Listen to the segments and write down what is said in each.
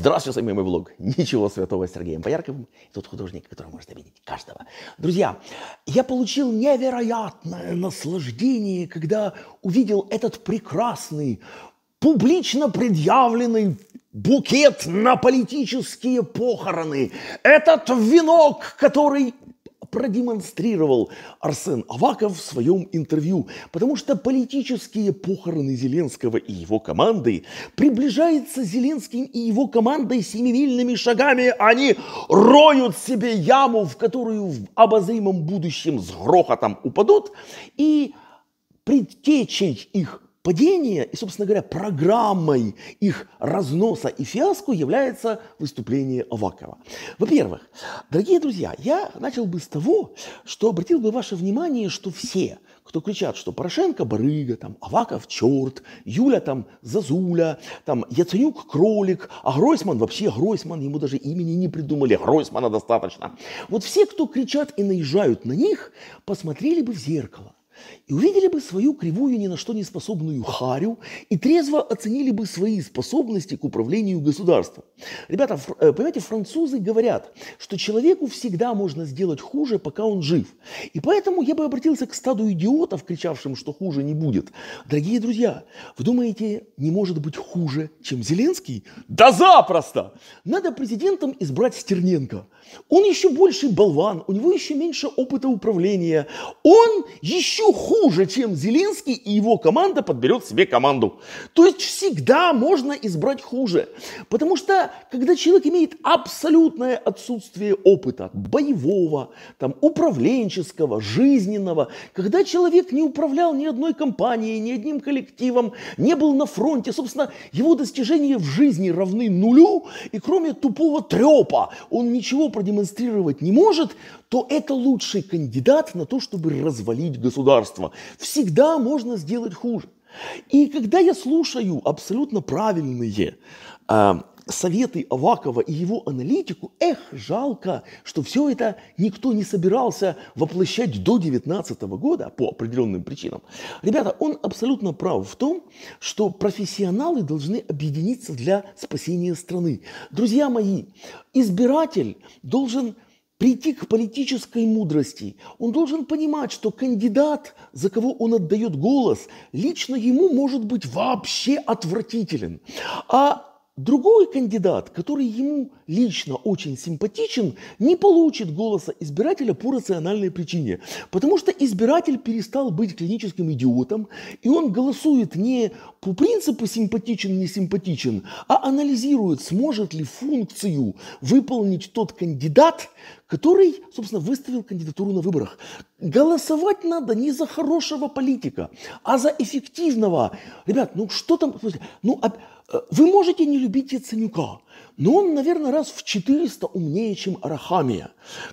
Здравствуйте, с вами мой блог «Ничего святого» с Сергеем Поярковым. И тот художник, который может обидеть каждого. Друзья, я получил невероятное наслаждение, когда увидел этот прекрасный, публично предъявленный букет на политические похороны. Этот венок, который продемонстрировал Арсен Аваков в своем интервью, потому что политические похороны Зеленского и его команды приближаются, Зеленским и его командой семимильными шагами. Они роют себе яму, в которую в обозримом будущем с грохотом упадут, и предтечей их падения и, собственно говоря, программой их разноса и фиаско является выступление Авакова. Во-первых, дорогие друзья, я начал бы с того, что обратил бы ваше внимание, что все, кто кричат, что Порошенко барыга, там, Аваков черт, Юля там Зазуля, там, Яценюк кролик, а Гройсман вообще Гройсман, ему даже имени не придумали, Гройсмана достаточно. Вот все, кто кричат и наезжают на них, посмотрели бы в зеркало и увидели бы свою кривую, ни на что не способную харю, и трезво оценили бы свои способности к управлению государством. Ребята, э, понимаете, французы говорят, что человеку всегда можно сделать хуже, пока он жив. И поэтому я бы обратился к стаду идиотов, кричавшим, что хуже не будет. Дорогие друзья, вы думаете, не может быть хуже, чем Зеленский? Да запросто! Надо президентом избрать Стерненко. Он еще больше болван, у него еще меньше опыта управления. Он еще хуже, чем Зеленский и его команда подберет себе команду. То есть всегда можно избрать хуже. Потому что, когда человек имеет абсолютное отсутствие опыта, боевого, там, управленческого, жизненного, когда человек не управлял ни одной компанией, ни одним коллективом, не был на фронте, собственно, его достижения в жизни равны нулю, и кроме тупого трепа он ничего продемонстрировать не может, то это лучший кандидат на то, чтобы развалить государство государства. Всегда можно сделать хуже. И когда я слушаю абсолютно правильные э, советы Авакова и его аналитику, эх, жалко, что все это никто не собирался воплощать до 19 года по определенным причинам. Ребята, он абсолютно прав в том, что профессионалы должны объединиться для спасения страны. Друзья мои, избиратель должен прийти к политической мудрости. Он должен понимать, что кандидат, за кого он отдает голос, лично ему может быть вообще отвратителен. А другой кандидат, который ему лично очень симпатичен, не получит голоса избирателя по рациональной причине. Потому что избиратель перестал быть клиническим идиотом, и он голосует не по принципу симпатичен, не симпатичен, а анализирует, сможет ли функцию выполнить тот кандидат, который, собственно, выставил кандидатуру на выборах. Голосовать надо не за хорошего политика, а за эффективного. Ребят, ну что там, ну а, э, вы можете не любить Яценюка, но он, наверное, раз в 400 умнее, чем Арахамия.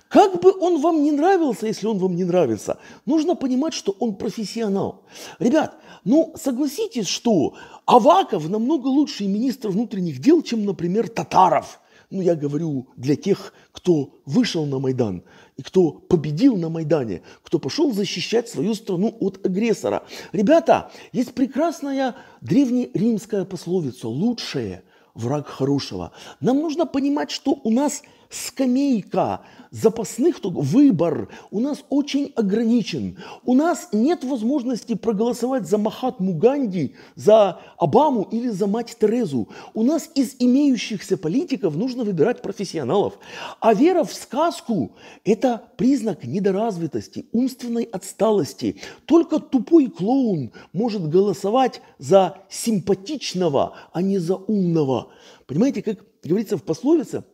Как бы он вам не нравился, если он вам не нравится, нужно понимать, что он профессионал. Ребят, ну согласитесь, что Аваков намного лучший министр внутренних дел, чем, например, Татаров – ну я говорю для тех, кто вышел на Майдан и кто победил на Майдане, кто пошел защищать свою страну от агрессора. Ребята, есть прекрасная древнеримская пословица «лучшее враг хорошего». Нам нужно понимать, что у нас – скамейка запасных, выбор у нас очень ограничен. У нас нет возможности проголосовать за Махатму Ганди, за Обаму или за мать Терезу. У нас из имеющихся политиков нужно выбирать профессионалов. А вера в сказку – это признак недоразвитости, умственной отсталости. Только тупой клоун может голосовать за симпатичного, а не за умного. Понимаете, как говорится в пословице –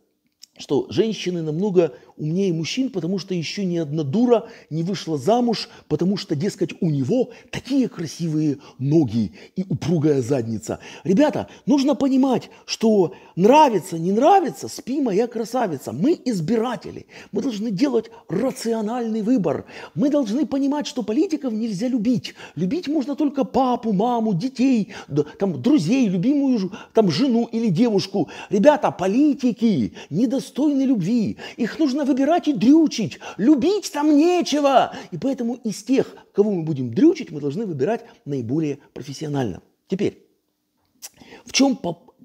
что женщины намного умнее мужчин, потому что еще ни одна дура не вышла замуж, потому что, дескать, у него такие красивые ноги и упругая задница. Ребята, нужно понимать, что нравится, не нравится, спи, моя красавица. Мы избиратели, мы должны делать рациональный выбор. Мы должны понимать, что политиков нельзя любить. Любить можно только папу, маму, детей, там, друзей, любимую там, жену или девушку. Ребята, политики недостойны любви. Их нужно выбирать и дрючить. Любить там нечего. И поэтому из тех, кого мы будем дрючить, мы должны выбирать наиболее профессионально. Теперь, в чем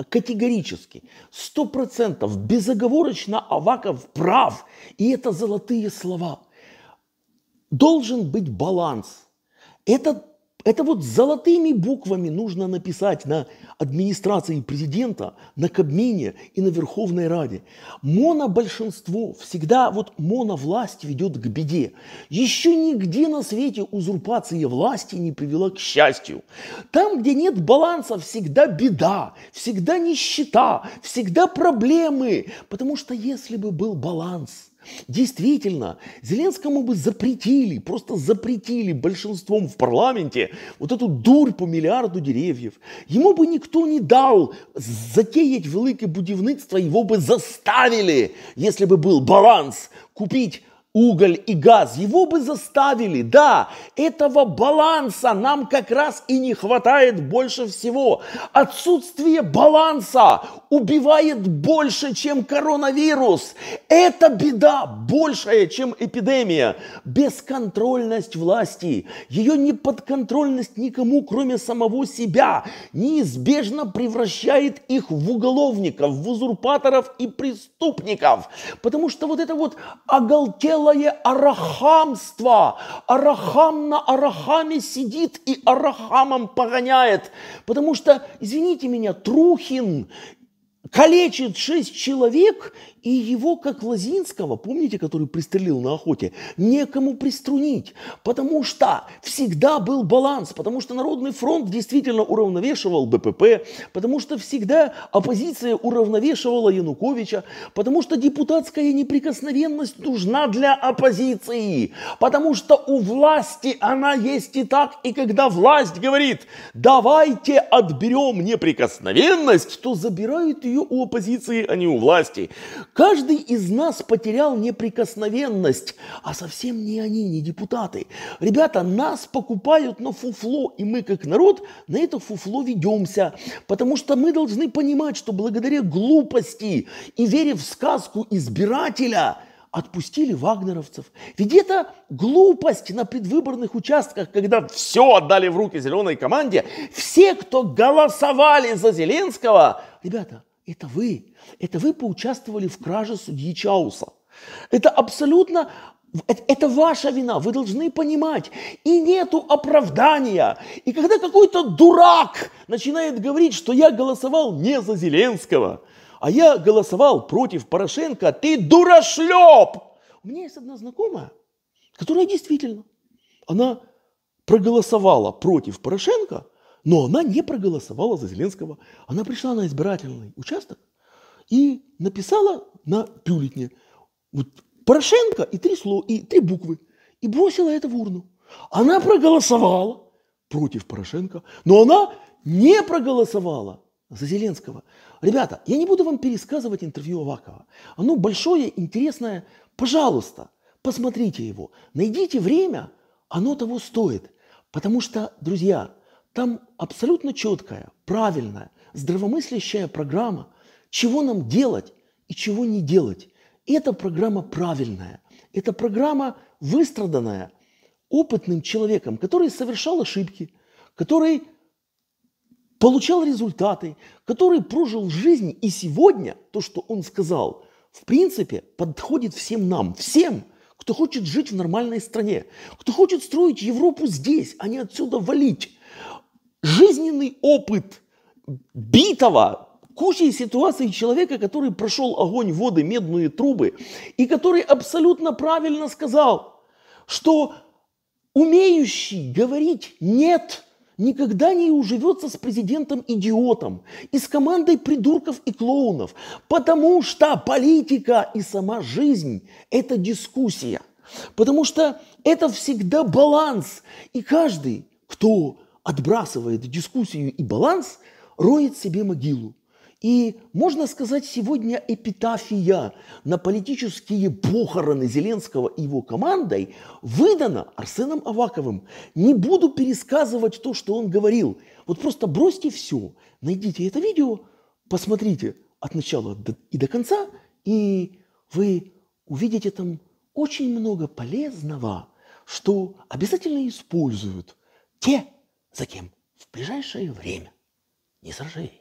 категорически, сто процентов безоговорочно Аваков прав, и это золотые слова. Должен быть баланс. Это это вот золотыми буквами нужно написать на администрации президента, на Кабмине и на Верховной Раде. Монобольшинство всегда, вот моновласть ведет к беде. Еще нигде на свете узурпация власти не привела к счастью. Там, где нет баланса, всегда беда, всегда нищета, всегда проблемы. Потому что если бы был баланс – Действительно, Зеленскому бы запретили, просто запретили большинством в парламенте вот эту дурь по миллиарду деревьев. Ему бы никто не дал затеять великое будивництво. его бы заставили, если бы был баланс, купить уголь и газ, его бы заставили, да, этого баланса нам как раз и не хватает больше всего. Отсутствие баланса убивает больше, чем коронавирус. Это беда большая, чем эпидемия. Бесконтрольность власти, ее неподконтрольность никому, кроме самого себя, неизбежно превращает их в уголовников, в узурпаторов и преступников. Потому что вот это вот оголтел целое арахамство. Арахам на арахаме сидит и арахамом погоняет. Потому что, извините меня, Трухин калечит шесть человек и его, как Лозинского, помните, который пристрелил на охоте, некому приструнить, потому что всегда был баланс, потому что Народный фронт действительно уравновешивал БПП, потому что всегда оппозиция уравновешивала Януковича, потому что депутатская неприкосновенность нужна для оппозиции, потому что у власти она есть и так, и когда власть говорит, давайте отберем неприкосновенность, то забирают ее у оппозиции, а не у власти. Каждый из нас потерял неприкосновенность, а совсем не они, не депутаты. Ребята, нас покупают на фуфло, и мы как народ на это фуфло ведемся, потому что мы должны понимать, что благодаря глупости и вере в сказку избирателя – отпустили вагнеровцев. Ведь это глупость на предвыборных участках, когда все отдали в руки зеленой команде. Все, кто голосовали за Зеленского, ребята, это вы. Это вы поучаствовали в краже судьи Чауса. Это абсолютно это ваша вина, вы должны понимать. И нету оправдания. И когда какой-то дурак начинает говорить, что я голосовал не за Зеленского, а я голосовал против Порошенко, ты дурашлеп! У меня есть одна знакомая, которая действительно, она проголосовала против Порошенко – но она не проголосовала за Зеленского. Она пришла на избирательный участок и написала на бюллетне вот, Порошенко и три, слова и три буквы. И бросила это в урну. Она проголосовала против Порошенко, но она не проголосовала за Зеленского. Ребята, я не буду вам пересказывать интервью Авакова. Оно большое, интересное. Пожалуйста, посмотрите его. Найдите время, оно того стоит. Потому что, друзья, там абсолютно четкая, правильная, здравомыслящая программа, чего нам делать и чего не делать. И эта программа правильная. Это программа выстраданная опытным человеком, который совершал ошибки, который получал результаты, который прожил жизнь, и сегодня то, что он сказал, в принципе, подходит всем нам, всем, кто хочет жить в нормальной стране, кто хочет строить Европу здесь, а не отсюда валить, жизненный опыт битого кучи ситуаций человека, который прошел огонь, воды, медные трубы, и который абсолютно правильно сказал, что умеющий говорить «нет» никогда не уживется с президентом-идиотом и с командой придурков и клоунов, потому что политика и сама жизнь – это дискуссия, потому что это всегда баланс, и каждый, кто отбрасывает дискуссию и баланс, роет себе могилу. И, можно сказать, сегодня эпитафия на политические похороны Зеленского и его командой выдана Арсеном Аваковым. Не буду пересказывать то, что он говорил. Вот просто бросьте все, найдите это видео, посмотрите от начала и до конца, и вы увидите там очень много полезного, что обязательно используют те, Затем в ближайшее время не сражаясь.